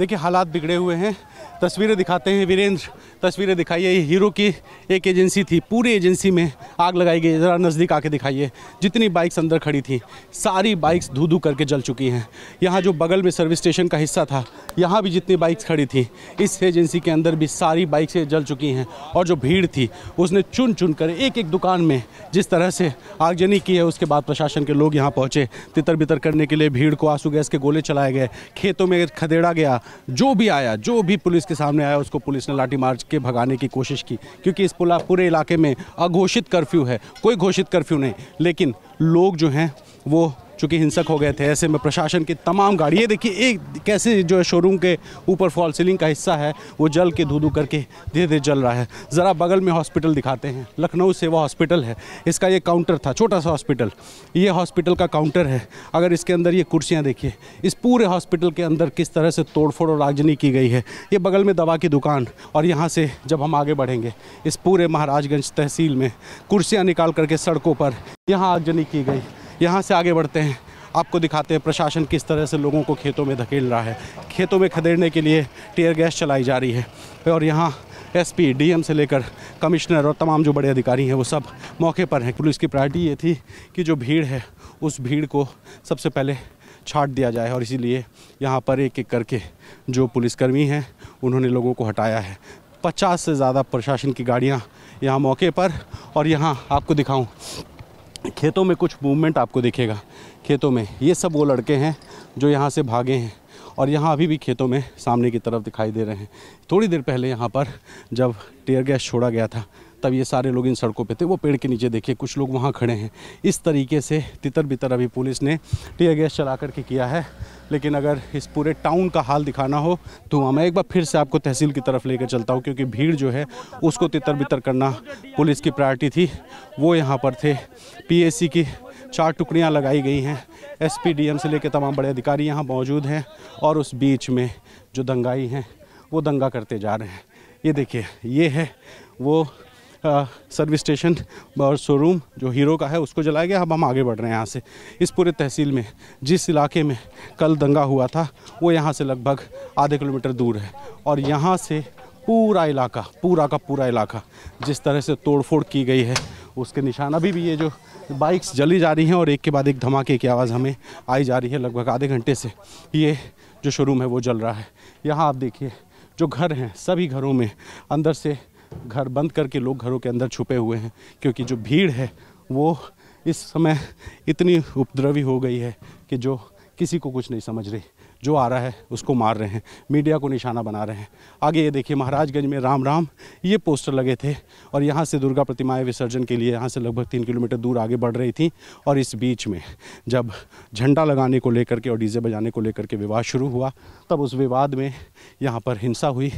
देखिए हालात बिगड़े हुए हैं तस्वीरें दिखाते हैं वीरेंद्र तस्वीरें दिखाइए ये हीरो की एक एजेंसी थी पूरी एजेंसी में आग लगाई गई ज़रा नज़दीक आके दिखाइए जितनी बाइक्स अंदर खड़ी थी सारी बाइक्स धू धू करके जल चुकी हैं यहाँ जो बगल में सर्विस स्टेशन का हिस्सा था यहाँ भी जितनी बाइक्स खड़ी थी इस एजेंसी के अंदर भी सारी बाइक्सें जल चुकी हैं और जो भीड़ थी उसने चुन चुन कर एक एक दुकान में जिस तरह से आगजनी की है उसके बाद प्रशासन के लोग यहाँ पहुँचे तितर बितर करने के लिए भीड़ को आंसू गैस के गोले चलाए गए खेतों में खदेड़ा गया जो भी आया जो भी पुलिस के सामने आया उसको पुलिस ने लाठी मार्च के भगाने की कोशिश की क्योंकि इस पुला पूरे इलाके में अघोषित कर्फ्यू है कोई घोषित कर्फ्यू नहीं लेकिन लोग जो हैं वो चूँकि हिंसक हो गए थे ऐसे में प्रशासन की तमाम गाड़ी ये देखिए एक कैसे जो है शोरूम के ऊपर फॉल सीलिंग का हिस्सा है वो जल के धू धू करके धीरे धीरे जल रहा है ज़रा बगल में हॉस्पिटल दिखाते हैं लखनऊ सेवा हॉस्पिटल है इसका ये काउंटर था छोटा सा हॉस्पिटल ये हॉस्पिटल का काउंटर है अगर इसके अंदर ये कुर्सियाँ देखिए इस पूरे हॉस्पिटल के अंदर किस तरह से तोड़फोड़ और आगजनी की गई है ये बगल में दवा की दुकान और यहाँ से जब हम आगे बढ़ेंगे इस पूरे महाराजगंज तहसील में कुर्सियाँ निकाल करके सड़कों पर यहाँ आगजनी की गई यहाँ से आगे बढ़ते हैं आपको दिखाते हैं प्रशासन किस तरह से लोगों को खेतों में धकेल रहा है खेतों में खदेड़ने के लिए टेयर गैस चलाई जा रही है और यहाँ एसपी डीएम से लेकर कमिश्नर और तमाम जो बड़े अधिकारी हैं वो सब मौके पर हैं पुलिस की प्रायरिटी ये थी कि जो भीड़ है उस भीड़ को सबसे पहले छाट दिया जाए और इसीलिए यहाँ पर एक एक करके जो पुलिसकर्मी हैं उन्होंने लोगों को हटाया है पचास से ज़्यादा प्रशासन की गाड़ियाँ यहाँ मौके पर और यहाँ आपको दिखाऊँ खेतों में कुछ मूवमेंट आपको दिखेगा खेतों में ये सब वो लड़के हैं जो यहाँ से भागे हैं और यहाँ अभी भी खेतों में सामने की तरफ दिखाई दे रहे हैं थोड़ी देर पहले यहाँ पर जब टेयर गैस छोड़ा गया था तब ये सारे लोग इन सड़कों पे थे वो पेड़ के नीचे देखिए कुछ लोग वहाँ खड़े हैं इस तरीके से तितर बितर अभी पुलिस ने टीयर गैस चला करके किया है लेकिन अगर इस पूरे टाउन का हाल दिखाना हो तो वहाँ मैं एक बार फिर से आपको तहसील की तरफ लेकर चलता हूँ क्योंकि भीड़ जो है उसको तितर बितर करना पुलिस की प्रायोरिटी थी वो यहाँ पर थे पी की चार टुकड़ियाँ लगाई गई हैं एस से लेकर तमाम बड़े अधिकारी यहाँ मौजूद हैं और उस बीच में जो दंगाई हैं वो दंगा करते जा रहे हैं ये देखिए ये है वो सर्विस स्टेशन और शोरूम जो हीरो का है उसको जलाया गया अब हम आगे बढ़ रहे हैं यहाँ से इस पूरे तहसील में जिस इलाके में कल दंगा हुआ था वो यहाँ से लगभग आधे किलोमीटर दूर है और यहाँ से पूरा इलाका पूरा का पूरा इलाका जिस तरह से तोड़फोड़ की गई है उसके निशान अभी भी ये जो बाइक्स जली जा रही हैं और एक के बाद एक धमाके की आवाज़ हमें आई जा रही है लगभग आधे घंटे से ये जो शोरूम है वो जल रहा है यहाँ आप देखिए जो घर हैं सभी घरों में अंदर से घर बंद करके लोग घरों के अंदर छुपे हुए हैं क्योंकि जो भीड़ है वो इस समय इतनी उपद्रवी हो गई है कि जो किसी को कुछ नहीं समझ रही जो आ रहा है उसको मार रहे हैं मीडिया को निशाना बना रहे हैं आगे ये देखिए महाराजगंज में राम राम ये पोस्टर लगे थे और यहाँ से दुर्गा प्रतिमाएँ विसर्जन के लिए यहाँ से लगभग तीन किलोमीटर दूर आगे बढ़ रही थी और इस बीच में जब झंडा लगाने को लेकर के और डीजे बजाने को लेकर के विवाद शुरू हुआ तब उस विवाद में यहाँ पर हिंसा हुई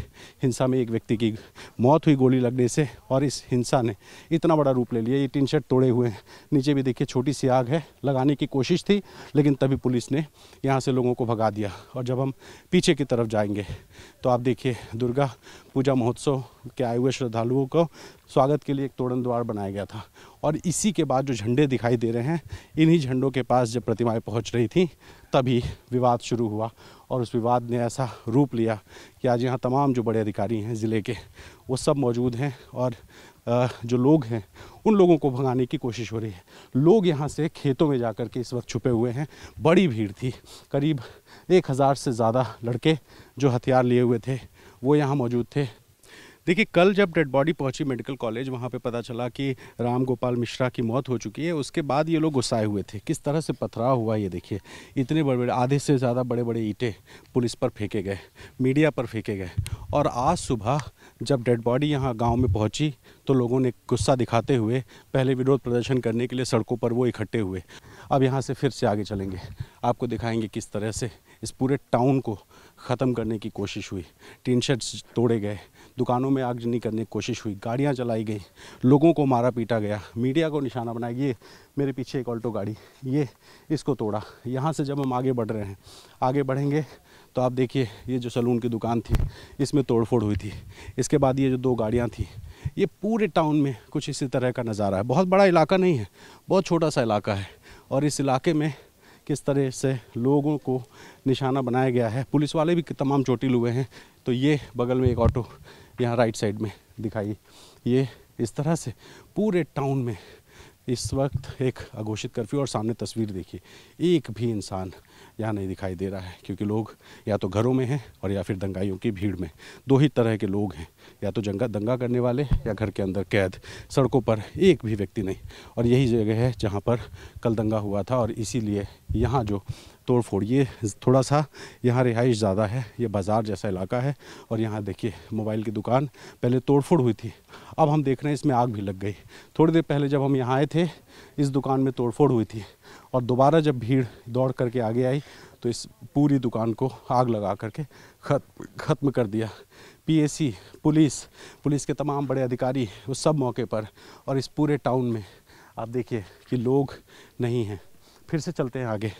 हिंसा में एक व्यक्ति की मौत हुई गोली लगने से और इस हिंसा ने इतना बड़ा रूप ले लिया ये टीन शर्ट तोड़े हुए हैं नीचे भी देखिए छोटी सी आग है लगाने की कोशिश थी लेकिन तभी पुलिस ने यहाँ से लोगों को भगा दिया गया और जब हम पीछे की तरफ जाएंगे तो आप देखिए दुर्गा पूजा महोत्सव के आए हुए श्रद्धालुओं को स्वागत के लिए एक तोड़न द्वार बनाया गया था और इसी के बाद जो झंडे दिखाई दे रहे हैं इन्हीं झंडों के पास जब प्रतिमाएं पहुंच रही थी तभी विवाद शुरू हुआ और उस विवाद ने ऐसा रूप लिया कि आज यहाँ तमाम जो बड़े अधिकारी हैं ज़िले के वो सब मौजूद हैं और जो लोग हैं उन लोगों को भगाने की कोशिश हो रही है लोग यहाँ से खेतों में जा कर के इस वक्त छुपे हुए हैं बड़ी भीड़ थी करीब एक हज़ार से ज़्यादा लड़के जो हथियार लिए हुए थे वो यहाँ मौजूद थे देखिए कल जब डेड बॉडी पहुंची मेडिकल कॉलेज वहाँ पे पता चला कि राम गोपाल मिश्रा की मौत हो चुकी है उसके बाद ये लोग गुस्साए हुए थे किस तरह से पथराव हुआ ये देखिए इतने बड़े बड़े आधे से ज़्यादा बड़े बड़े ईंटे पुलिस पर फेंके गए मीडिया पर फेंके गए और आज सुबह जब डेड बॉडी यहाँ गाँव में पहुँची तो लोगों ने गुस्सा दिखाते हुए पहले विरोध प्रदर्शन करने के लिए सड़कों पर वो इकट्ठे हुए अब यहाँ से फिर से आगे चलेंगे आपको दिखाएंगे किस तरह से इस पूरे टाउन को ख़त्म करने की कोशिश हुई टीन शर्ट्स तोड़े गए दुकानों में आगजनी करने की कोशिश हुई गाड़ियाँ चलाई गई लोगों को मारा पीटा गया मीडिया को निशाना बनाया ये मेरे पीछे एक ऑल्टो गाड़ी ये इसको तोड़ा यहाँ से जब हम आगे बढ़ रहे हैं आगे बढ़ेंगे तो आप देखिए ये जो सलून की दुकान थी इसमें तोड़फोड़ हुई थी इसके बाद ये जो दो गाड़ियाँ थी ये पूरे टाउन में कुछ इसी तरह का नज़ारा है बहुत बड़ा इलाका नहीं है बहुत छोटा सा इलाका है और इस इलाके में किस तरह से लोगों को निशाना बनाया गया है पुलिस वाले भी तमाम चोटिल हुए हैं तो ये बगल में एक ऑटो यहाँ राइट साइड में दिखाइए ये इस तरह से पूरे टाउन में इस वक्त एक अघोषित कर्फ्यू और सामने तस्वीर देखिए एक भी इंसान यहाँ नहीं दिखाई दे रहा है क्योंकि लोग या तो घरों में हैं और या फिर दंगाइयों की भीड़ में दो ही तरह के लोग हैं या तो जंगा दंगा करने वाले या घर के अंदर कैद सड़कों पर एक भी व्यक्ति नहीं और यही जगह है जहाँ पर कल दंगा हुआ था और इसीलिए यहाँ जो तोड़ फोड़ ये थोड़ा सा यहाँ रिहाइश ज़्यादा है ये बाज़ार जैसा इलाका है और यहाँ देखिए मोबाइल की दुकान पहले तोड़ फोड़ हुई थी अब हम देख रहे हैं इसमें आग भी लग गई थोड़ी देर पहले जब हम यहाँ आए थे इस दुकान में तोड़फोड़ हुई थी और दोबारा जब भीड़ दौड़ करके आगे आई तो इस पूरी दुकान को आग लगा करके खत्म खत्म कर दिया पीएसी पुलिस पुलिस के तमाम बड़े अधिकारी वो सब मौके पर और इस पूरे टाउन में आप देखिए कि लोग नहीं हैं फिर से चलते हैं आगे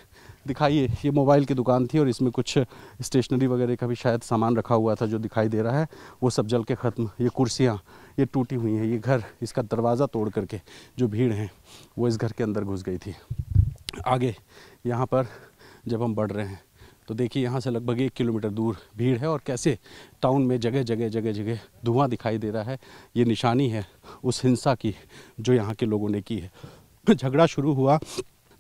दिखाइए ये मोबाइल की दुकान थी और इसमें कुछ स्टेशनरी वगैरह का भी शायद सामान रखा हुआ था जो दिखाई दे रहा है वो सब जल के ख़त्म ये कुर्सियाँ ये टूटी हुई हैं ये घर इसका दरवाज़ा तोड़ करके जो भीड़ है वो इस घर के अंदर घुस गई थी आगे यहाँ पर जब हम बढ़ रहे हैं तो देखिए यहाँ से लगभग एक किलोमीटर दूर भीड़ है और कैसे टाउन में जगह जगह जगह जगह धुआं दिखाई दे रहा है ये निशानी है उस हिंसा की जो यहाँ के लोगों ने की है झगड़ा शुरू हुआ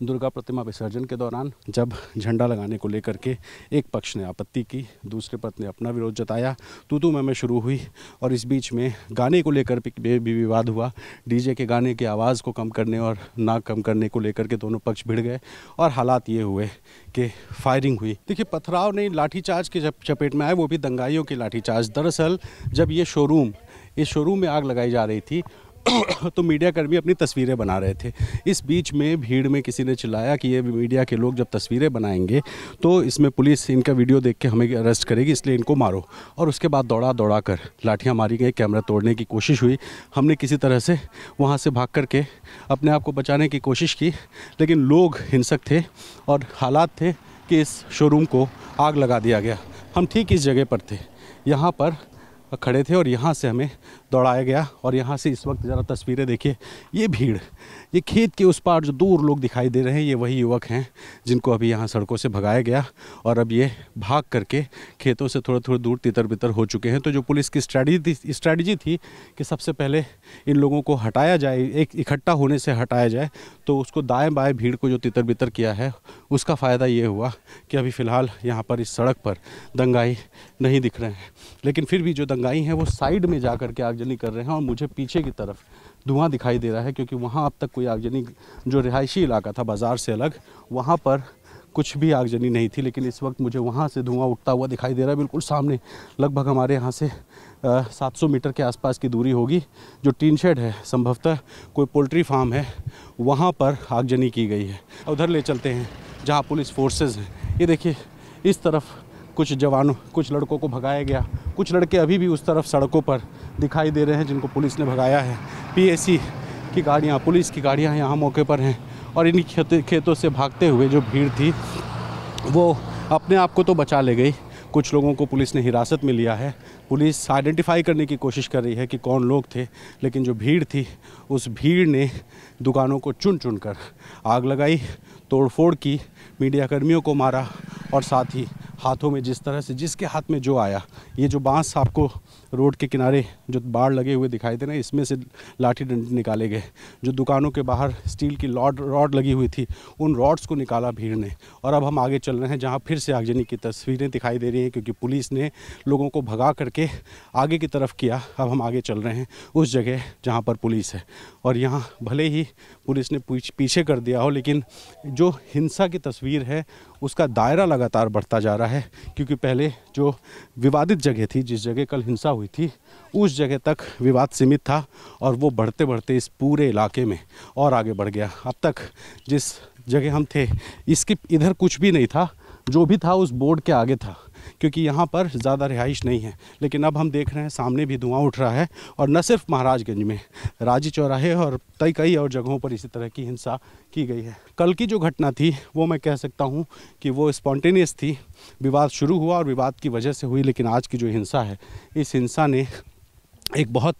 दुर्गा प्रतिमा विसर्जन के दौरान जब झंडा लगाने को लेकर के एक पक्ष ने आपत्ति की दूसरे पक्ष ने अपना विरोध जताया तू तू मैं शुरू हुई और इस बीच में गाने को लेकर भी विवाद हुआ डीजे के गाने की आवाज़ को कम करने और ना कम करने को लेकर के दोनों पक्ष भिड़ गए और हालात ये हुए कि फायरिंग हुई देखिए पथराव नहीं लाठीचार्ज के जब चपेट में आए वो भी दंगाइयों की लाठीचार्ज दरअसल जब ये शोरूम इस शोरूम में आग लगाई जा रही थी तो मीडिया कर्मी अपनी तस्वीरें बना रहे थे इस बीच में भीड़ में किसी ने चिल्लाया कि ये मीडिया के लोग जब तस्वीरें बनाएंगे तो इसमें पुलिस इनका वीडियो देख के हमें अरेस्ट करेगी इसलिए इनको मारो और उसके बाद दौड़ा दौड़ा कर लाठियाँ मारी गई कैमरा तोड़ने की कोशिश हुई हमने किसी तरह से वहाँ से भाग करके अपने आप को बचाने की कोशिश की लेकिन लोग हिंसक थे और हालात थे कि इस शोरूम को आग लगा दिया गया हम ठीक इस जगह पर थे यहाँ पर खड़े थे और यहाँ से हमें दौड़ाया गया और यहाँ से इस वक्त ज़रा तस्वीरें देखिए ये भीड़ ये खेत के उस पार जो दूर लोग दिखाई दे रहे हैं ये वही युवक हैं जिनको अभी यहाँ सड़कों से भगाया गया और अब ये भाग करके खेतों से थोड़ा थोड़ा दूर तितर बितर हो चुके हैं तो जो पुलिस की स्ट्रैटी स्ट्रैटेजी थी कि सबसे पहले इन लोगों को हटाया जाए एक इकट्ठा होने से हटाया जाए तो उसको दाएँ बाएँ भीड़ को जो तितर बितर किया है उसका फ़ायदा ये हुआ कि अभी फ़िलहाल यहाँ पर इस सड़क पर दंगाई नहीं दिख रहे हैं लेकिन फिर भी जो दंगाई हैं वो साइड में जा कर के आगजनी कर रहे हैं और मुझे पीछे की तरफ धुआं दिखाई दे रहा है क्योंकि वहाँ अब तक कोई आगजनी जो रिहायशी इलाका था बाज़ार से अलग वहाँ पर कुछ भी आगजनी नहीं थी लेकिन इस वक्त मुझे वहाँ से धुआं उठता हुआ दिखाई दे रहा है बिल्कुल सामने लगभग हमारे यहाँ से सात सौ मीटर के आसपास की दूरी होगी जो टीन शेड है संभवतः कोई पोल्ट्री फार्म है वहाँ पर आगजनी की गई है उधर ले चलते हैं जहाँ पुलिस फोर्सेज हैं ये देखिए इस तरफ कुछ जवानों कुछ लड़कों को भगाया गया कुछ लड़के अभी भी उस तरफ सड़कों पर दिखाई दे रहे हैं जिनको पुलिस ने भगाया है पी की गाड़ियाँ पुलिस की गाड़ियाँ यहाँ मौके पर हैं और इन खेतों से भागते हुए जो भीड़ थी वो अपने आप को तो बचा ले गई कुछ लोगों को पुलिस ने हिरासत में लिया है पुलिस आइडेंटिफाई करने की कोशिश कर रही है कि कौन लोग थे लेकिन जो भीड़ थी उस भीड़ ने दुकानों को चुन चुन कर आग लगाई तोड़फोड़ की मीडियाकर्मियों को मारा और साथ ही हाथों में जिस तरह से जिसके हाथ में जो आया ये जो बांस आपको रोड के किनारे जो बाढ़ लगे हुए दिखाई दे रहे हैं इसमें से लाठी डंडे निकाले गए जो दुकानों के बाहर स्टील की लॉड रॉड लगी हुई थी उन रॉड्स को निकाला भीड़ ने और अब हम आगे चल रहे हैं जहाँ फिर से आगजनी की तस्वीरें दिखाई दे रही हैं क्योंकि पुलिस ने लोगों को भगा करके आगे की तरफ किया अब हम आगे चल रहे हैं उस जगह जहाँ पर पुलिस है और यहाँ भले ही पुलिस ने पीछे कर दिया हो लेकिन जो हिंसा की तस्वीर है उसका दायरा लगातार बढ़ता जा रहा है क्योंकि पहले जो विवादित जगह थी जिस जगह कल हिंसा हुई थी उस जगह तक विवाद सीमित था और वो बढ़ते बढ़ते इस पूरे इलाके में और आगे बढ़ गया अब तक जिस जगह हम थे इसके इधर कुछ भी नहीं था जो भी था उस बोर्ड के आगे था क्योंकि यहाँ पर ज़्यादा रिहाइश नहीं है लेकिन अब हम देख रहे हैं सामने भी धुआं उठ रहा है और न सिर्फ महाराजगंज में राजी चौराहे और कई कई और जगहों पर इसी तरह की हिंसा की गई है कल की जो घटना थी वो मैं कह सकता हूँ कि वो स्पॉन्टेनियस थी विवाद शुरू हुआ और विवाद की वजह से हुई लेकिन आज की जो हिंसा है इस हिंसा ने एक बहुत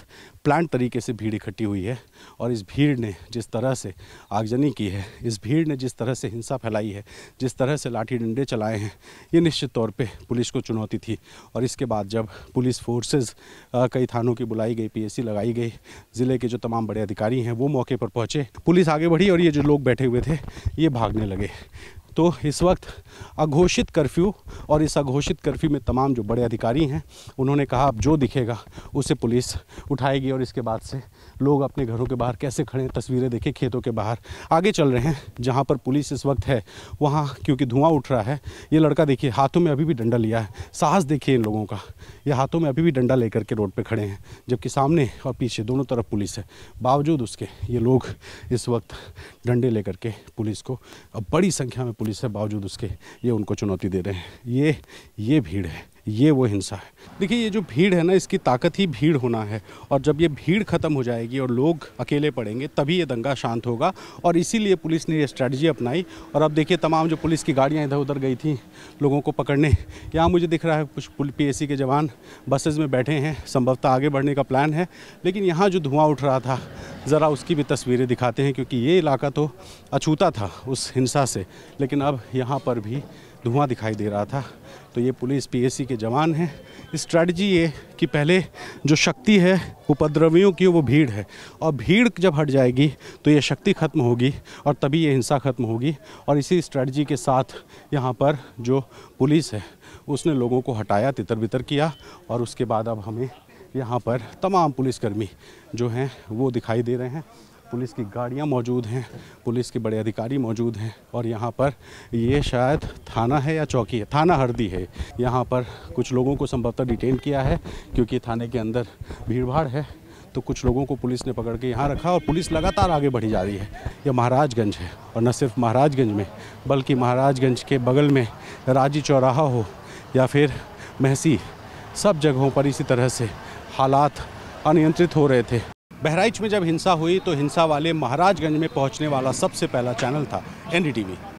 प्लांट तरीके से भीड़ इकट्ठी हुई है और इस भीड़ ने जिस तरह से आगजनी की है इस भीड़ ने जिस तरह से हिंसा फैलाई है जिस तरह से लाठी डंडे चलाए हैं ये निश्चित तौर पे पुलिस को चुनौती थी और इसके बाद जब पुलिस फोर्सेस कई थानों की बुलाई गई पीएससी लगाई गई ज़िले के जो तमाम बड़े अधिकारी हैं वो मौके पर पहुँचे पुलिस आगे बढ़ी और ये जो लोग बैठे हुए थे ये भागने लगे तो इस वक्त अघोषित कर्फ्यू और इस अघोषित कर्फ्यू में तमाम जो बड़े अधिकारी हैं उन्होंने कहा अब जो दिखेगा उसे पुलिस उठाएगी और इसके बाद से लोग अपने घरों के बाहर कैसे खड़े हैं तस्वीरें देखें खेतों के बाहर आगे चल रहे हैं जहाँ पर पुलिस इस वक्त है वहाँ क्योंकि धुआं उठ रहा है ये लड़का देखिए हाथों में अभी भी डंडा लिया है साहस देखिए इन लोगों का ये हाथों में अभी भी डंडा लेकर के रोड पर खड़े हैं जबकि सामने और पीछे दोनों तरफ पुलिस है बावजूद उसके ये लोग इस वक्त डंडे लेकर के पुलिस को अब बड़ी संख्या में पुलिस पुलिस है बावजूद उसके ये उनको चुनौती दे रहे हैं ये ये भीड़ है ये वो हिंसा है देखिए ये जो भीड़ है ना इसकी ताकत ही भीड़ होना है और जब ये भीड़ ख़त्म हो जाएगी और लोग अकेले पड़ेंगे तभी ये दंगा शांत होगा और इसीलिए पुलिस ने ये स्ट्रैटी अपनाई और अब देखिए तमाम जो पुलिस की गाड़ियाँ इधर उधर गई थी लोगों को पकड़ने यहाँ मुझे दिख रहा है कुछ पी के जवान बसेज में बैठे हैं संभवतः आगे बढ़ने का प्लान है लेकिन यहाँ जो धुआँ उठ रहा था ज़रा उसकी भी तस्वीरें दिखाते हैं क्योंकि ये इलाका तो अछूता था उस हिंसा से लेकिन अब यहाँ पर भी धुआं दिखाई दे रहा था तो ये पुलिस पीएसी के जवान हैं स्ट्रैटी ये कि पहले जो शक्ति है उपद्रवियों की वो भीड़ है और भीड़ जब हट जाएगी तो ये शक्ति खत्म होगी और तभी ये हिंसा खत्म होगी और इसी स्ट्रैटी के साथ यहाँ पर जो पुलिस है उसने लोगों को हटाया तितर बितर किया और उसके बाद अब हमें यहाँ पर तमाम पुलिसकर्मी जो हैं वो दिखाई दे रहे हैं पुलिस की गाड़ियाँ मौजूद हैं पुलिस के बड़े अधिकारी मौजूद हैं और यहाँ पर ये शायद थाना है या चौकी है थाना हरदी है यहाँ पर कुछ लोगों को संभवतः डिटेन किया है क्योंकि थाने के अंदर भीड़भाड़ है तो कुछ लोगों को पुलिस ने पकड़ के यहाँ रखा और पुलिस लगातार आगे बढ़ी जा रही है यह महाराजगंज है और न सिर्फ महाराजगंज में बल्कि महाराजगंज के बगल में राजी चौराहा हो या फिर महसी सब जगहों पर इसी तरह से हालात अनियंत्रित हो रहे थे बहराइच में जब हिंसा हुई तो हिंसा वाले महाराजगंज में पहुंचने वाला सबसे पहला चैनल था एनडीटीवी